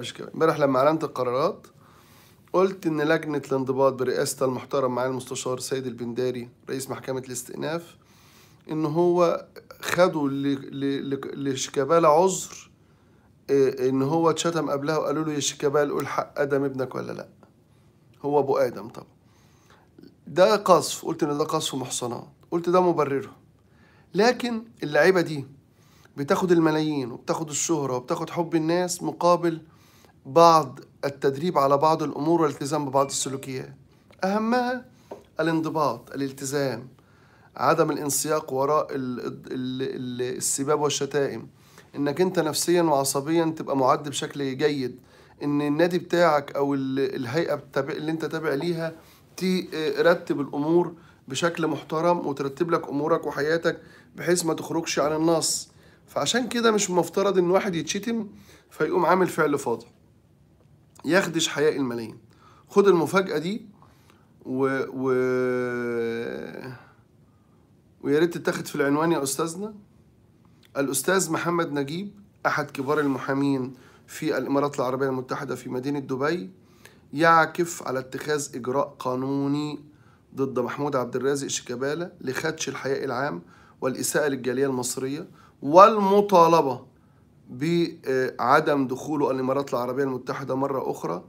مش كده امبارح لما اعلنت القرارات قلت ان لجنه الانضباط برئاسه المحترم معالي المستشار سيد البنداري رئيس محكمه الاستئناف ان هو خدوا لشيكابالا عذر آه، ان هو اتشتم قبلها وقالوا له يا شيكابالا قول حق ادم ابنك ولا لا هو ابو ادم طبعا ده قصف قلت ان ده قصف محصنات قلت ده مبرره لكن اللعيبه دي بتاخد الملايين وبتاخد الشهره وبتاخد حب الناس مقابل بعض التدريب على بعض الأمور والالتزام ببعض السلوكيات أهمها الانضباط الالتزام عدم الانسياق وراء السباب والشتائم انك انت نفسيا وعصبيا تبقى معد بشكل جيد ان النادي بتاعك او الهيئه اللي انت تابع ليها ترتب الامور بشكل محترم وترتب لك امورك وحياتك بحيث ما تخرجش عن النص فعشان كده مش مفترض ان واحد يتشتم فيقوم عامل فعل فاضي يخدش حياء الملايين خد المفاجأة دي و, و... ويا ريت تتاخد في العنوان يا أستاذنا الأستاذ محمد نجيب أحد كبار المحامين في الإمارات العربية المتحدة في مدينة دبي يعكف على اتخاذ إجراء قانوني ضد محمود عبد الرازق شيكابالا لخدش الحياء العام والإساءة للجالية المصرية والمطالبة بعدم دخوله الامارات العربيه المتحده مره اخرى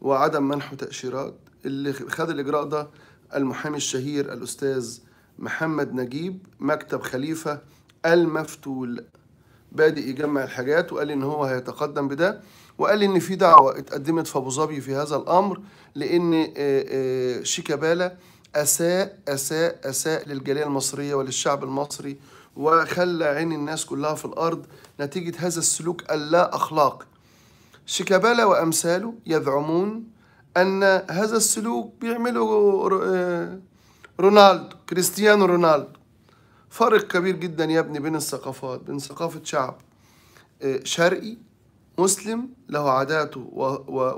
وعدم منحه تاشيرات اللي خد الاجراء ده المحامي الشهير الاستاذ محمد نجيب مكتب خليفه المفتول بادئ يجمع الحاجات وقال ان هو هيتقدم بده وقال ان في دعوه اتقدمت في ابو ظبي في هذا الامر لان شيكابالا اساء اساء اساء للجاليه المصريه وللشعب المصري وخلى عين الناس كلها في الأرض نتيجة هذا السلوك اللا أخلاقي شيكابالا وأمثاله يزعمون أن هذا السلوك بيعمله آه، رونالدو كريستيانو رونالدو فرق كبير جدا يا ابني بين الثقافات بين ثقافة شعب آه، شرقي مسلم له عاداته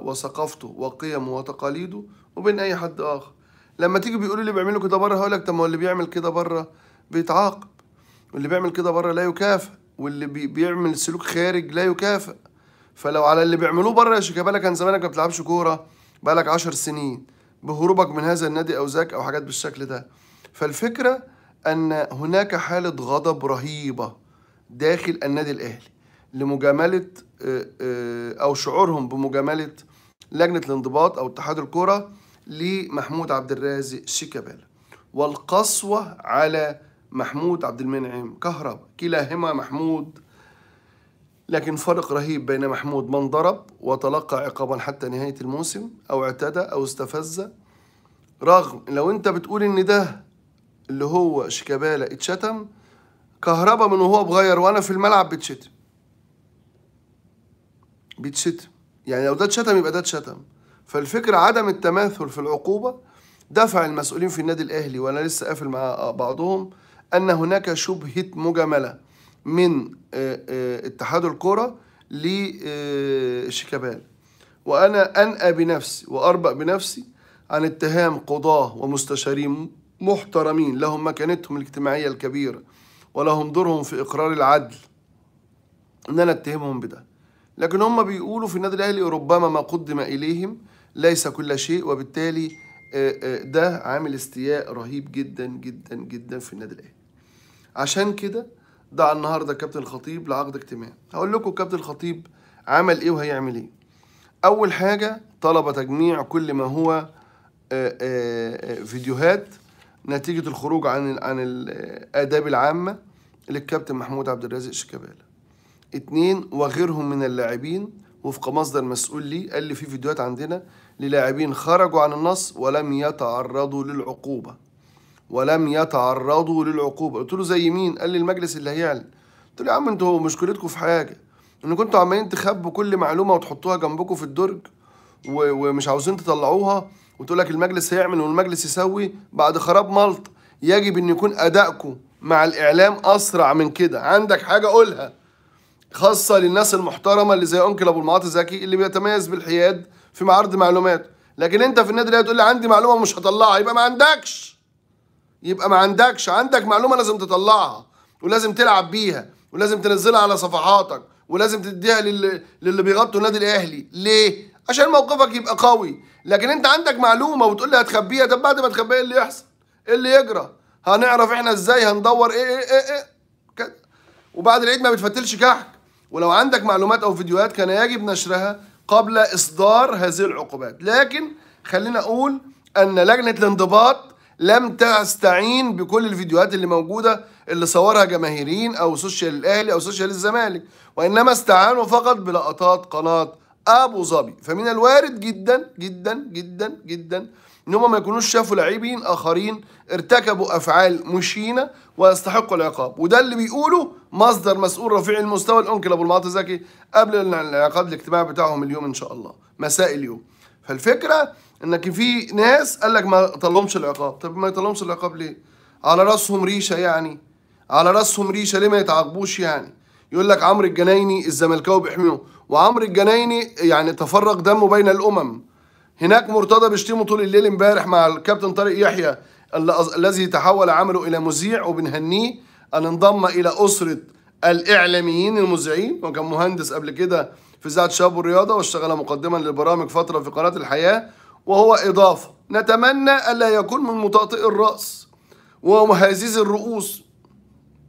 وثقافته وقيمه وتقاليده وبين أي حد آخر لما تيجي بيقولوا اللي بيعملوا كده بره هقول لك طب ما هو اللي بيعمل كده بره بيتعاقب واللي بيعمل كده بره لا يكافئ واللي بي بيعمل سلوك خارج لا يكافئ فلو على اللي بيعملوه بره يا شيكابالا كان زمانك ما بتلعبش كوره بقالك 10 سنين بهروبك من هذا النادي او ذاك او حاجات بالشكل ده فالفكره ان هناك حاله غضب رهيبه داخل النادي الاهلي لمجامله او شعورهم بمجامله لجنه الانضباط او اتحاد الكره لمحمود عبد الرازق شيكابالا والقسوه على محمود عبد المنعم كهرب كلاهما محمود لكن فرق رهيب بين محمود من ضرب وتلقى عقابا حتى نهاية الموسم أو اعتدى أو استفز رغم لو أنت بتقول إن ده اللي هو شيكابالا اتشتم كهربا من وهو بغير وأنا في الملعب بتشتم بيتشتم يعني لو ده اتشتم يبقى ده اتشتم فالفكرة عدم التماثل في العقوبة دفع المسؤولين في النادي الأهلي وأنا لسه قافل مع بعضهم أن هناك شبهة مجاملة من آه، آه، اتحاد الكرة لشيكابالا وأنا أنأى بنفسي وأربأ بنفسي عن اتهام قضاة ومستشارين محترمين لهم مكانتهم الاجتماعية الكبيرة ولهم دورهم في إقرار العدل إن أنا أتهمهم بده لكن هم بيقولوا في النادي الأهلي ربما ما قدم إليهم ليس كل شيء وبالتالي آه، ده عامل استياء رهيب جدا جدا جدا في النادي الأهلي عشان كده دعا النهارده كابتن الخطيب لعقد اجتماع هقول لكم كابتن الخطيب عمل ايه وهيعمل ايه اول حاجه طلب تجميع كل ما هو آه، آه، آه، فيديوهات نتيجه الخروج عن عن الاداب العامه للكابتن محمود عبد الرازق شيكابالا اتنين وغيرهم من اللاعبين وفق مصدر مسؤول لي قال لي في فيديوهات عندنا للاعبين خرجوا عن النص ولم يتعرضوا للعقوبه ولم يتعرضوا للعقوبه قلت له زي مين قال لي المجلس اللي هيعلن قلت له يا عم انتوا مشكلتكم في حاجه ان كنتوا عمالين تخبوا كل معلومه وتحطوها جنبكم في الدرج ومش عاوزين تطلعوها وتقول لك المجلس هيعمل والمجلس يسوي بعد خراب مالطا يجب ان يكون ادائكم مع الاعلام اسرع من كده عندك حاجه قولها خاصه للناس المحترمه اللي زي انكل ابو المعاطي زكي اللي بيتميز بالحياد في معرض معلومات لكن انت في النادي الاهلي هتقول لي عندي معلومه مش هطلعها يبقى ما عندكش يبقى ما عندكش عندك معلومه لازم تطلعها ولازم تلعب بيها ولازم تنزلها على صفحاتك ولازم تديها للي, للي بيغطوا النادي الاهلي ليه عشان موقفك يبقى قوي لكن انت عندك معلومه وتقول لي هتخبيها طب بعد ما تخبيها ايه اللي يحصل ايه اللي يجرى هنعرف احنا ازاي هندور ايه ايه ايه, إيه. كده وبعد العيد ما بتفتلش كحك ولو عندك معلومات او فيديوهات كان يجب نشرها قبل اصدار هذه العقوبات لكن خلينا اقول ان لجنه الانضباط لم تستعين بكل الفيديوهات اللي موجوده اللي صورها جماهيريين او سوشيال الاهلي او سوشيال الزمالك وانما استعانوا فقط بلقطات قناه ابو ظبي فمن الوارد جدا جدا جدا جدا ان هم ما يكونوش شافوا لاعبين اخرين ارتكبوا افعال مشينه ويستحقوا العقاب وده اللي بيقوله مصدر مسؤول رفيع المستوى الانكل ابو المعطي زكي قبل الانعقاد الاجتماع بتاعهم اليوم ان شاء الله مساء اليوم فالفكره انك في ناس قال لك ما طلهمش العقاب طب ما يطلهمش العقاب ليه على راسهم ريشه يعني على راسهم ريشه ليه ما يتعاقبوش يعني يقول لك عمرو الجنايني الزملكاوي بيحميه وعمرو الجنايني يعني تفرق دمه بين الامم هناك مرتضى بيشتمه طول الليل امبارح مع الكابتن طارق يحيى الذي تحول عمله الى مذيع وبنهنيه ان انضم الى اسره الاعلاميين المذيعين وكان مهندس قبل كده في إذاعة شباب والرياضة واشتغل مقدما للبرامج فترة في قناة الحياة وهو إضافة نتمنى ألا يكون من مطاطئ الرأس ومهازيز الرؤوس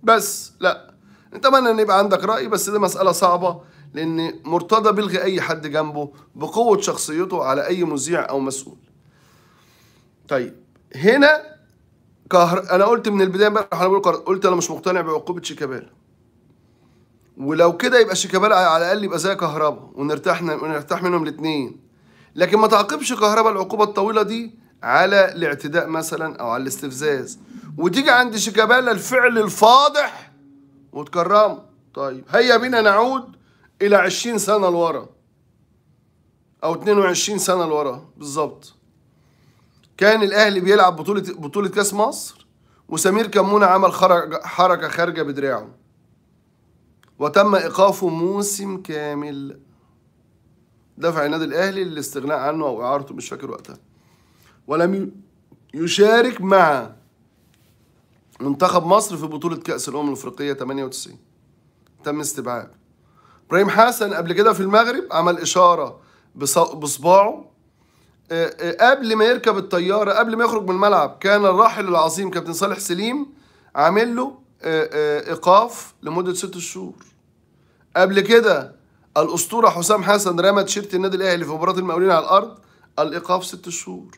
بس لا نتمنى أن يبقى عندك رأي بس دي مسألة صعبة لأن مرتضى بلغي أي حد جنبه بقوة شخصيته على أي مذيع أو مسؤول طيب هنا كهر... أنا قلت من البداية بقى قلت أنا مش مقتنع بعقوبة شيكابالا ولو كده يبقى شيكابالا على الاقل يبقى زي كهربا ونرتاح ونرتاح منهم الاثنين لكن ما تعاقبش كهربا العقوبه الطويله دي على الاعتداء مثلا او على الاستفزاز وتيجي عند شيكابالا الفعل الفاضح وتكرمه طيب هيا بنا نعود الى 20 سنه لورا او 22 سنه لورا بالظبط كان الاهلي بيلعب بطوله بطوله كاس مصر وسمير كمونه عمل حركه خارجه بدراعه وتم إيقافه موسم كامل دفع النادي الأهلي للاستغناء عنه أو إعارته مش فاكر وقتها ولم يشارك مع منتخب مصر في بطولة كأس الأمم الأفريقية 98 تم استبعاده إبراهيم حسن قبل كده في المغرب عمل إشارة بصباعه آه، آه، قبل ما يركب الطيارة قبل ما يخرج من الملعب كان الراحل العظيم كابتن صالح سليم عامل له آه، آه، ايقاف لمده ست شهور قبل كده الاسطوره حسام حسن رمى تيشيرت النادي الاهلي في مباراه المقاولين على الارض الايقاف ست شهور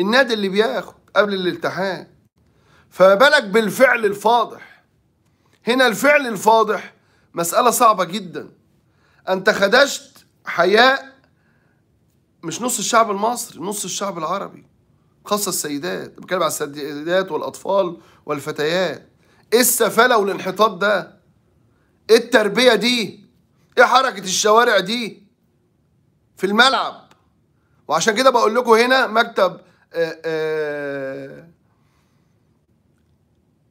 النادي اللي بياخد قبل الالتحام فما بالك بالفعل الفاضح هنا الفعل الفاضح مسألة صعبة جدا أنت خدشت حياء مش نص الشعب المصري نص الشعب العربي خاصة السيدات بتكلم على السيدات والأطفال والفتيات ايه السفالة والانحطاط ده ايه التربية دي ايه حركة الشوارع دي في الملعب وعشان كده بقول لكم هنا مكتب آه، آه،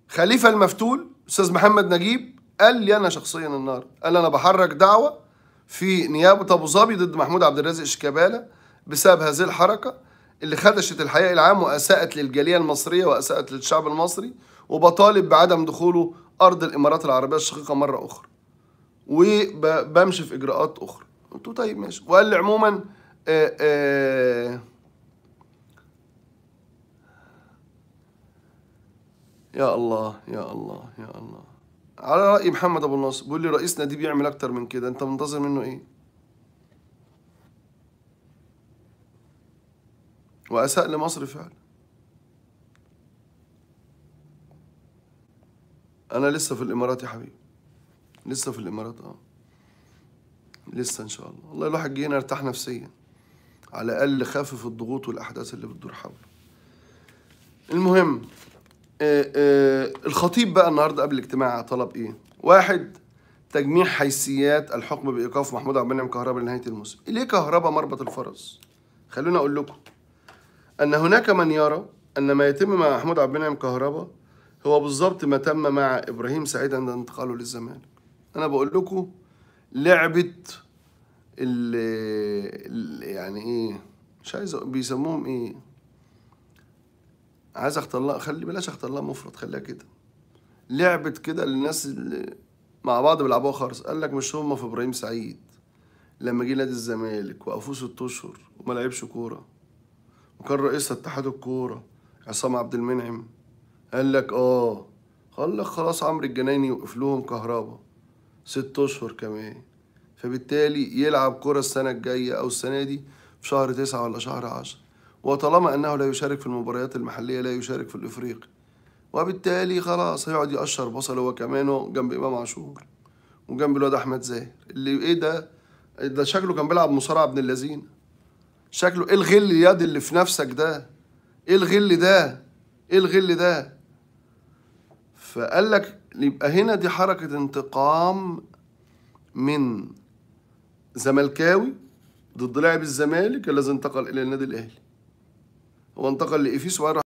خليفة المفتول استاذ محمد نجيب قال لي انا شخصيا النهارده قال انا بحرك دعوة في نيابة ابو ظبي ضد محمود عبد الرازق شيكابالا بسبب هذه الحركة اللي خدشت الحياء العام واساءت للجالية المصرية واساءت للشعب المصري وبطالب بعدم دخوله أرض الإمارات العربية الشقيقة مرة أخرى وبمشي في إجراءات أخرى قلت له طيب ماشي وقال لي عموما آآ آه، آآ آه، يا الله يا الله يا الله على رأي محمد أبو الناصر بيقول لي رئيسنا دي بيعمل أكتر من كده أنت منتظر منه إيه؟ وأساء لمصر فعلا انا لسه في الامارات يا حبيبي لسه في الامارات اه لسه ان شاء الله والله الواحد جينا هنا ارتاح نفسيا على الاقل خفف الضغوط والاحداث اللي بتدور حوله المهم آآ آه، آآ آه، الخطيب بقى النهارده قبل الاجتماع طلب ايه واحد تجميع حيثيات الحكم بايقاف محمود عبد المنعم كهربا لنهايه الموسم ليه كهربا مربط الفرس خلونا اقول لكم ان هناك من يرى ان ما يتم مع محمود عبد المنعم كهربا هو بالظبط ما تم مع ابراهيم سعيد عند انتقاله للزمالك انا بقول لكم لعبه ال يعني ايه مش عايز بيسموهم ايه عايز اختار خلي بلاش اختار لها مفرد خليها كده لعبه كده للناس اللي مع بعض بيلعبوها خالص قال لك مش هم في ابراهيم سعيد لما جه نادي الزمالك وقفوه ست اشهر وما لعبش كوره وكان رئيس اتحاد الكوره عصام عبد المنعم قال لك اه قال لك خلاص عمرو الجنايني يوقف لهم كهربا ست اشهر كمان فبالتالي يلعب كرة السنة الجاية أو السنة دي في شهر تسعة ولا شهر عشرة وطالما أنه لا يشارك في المباريات المحلية لا يشارك في الإفريقي وبالتالي خلاص هيقعد يقشر بصل هو كمان جنب إمام عاشور وجنب الواد أحمد زاهر اللي إيه ده ده شكله كان بيلعب مصارعة ابن اللذين شكله إيه الغل اليد اللي في نفسك ده إيه الغل ده إيه الغل ده فقال لك يبقى هنا دي حركة انتقام من زملكاوي ضد لاعب الزمالك الذي انتقل إلى النادي الأهلي هو انتقل لإيفيس وراح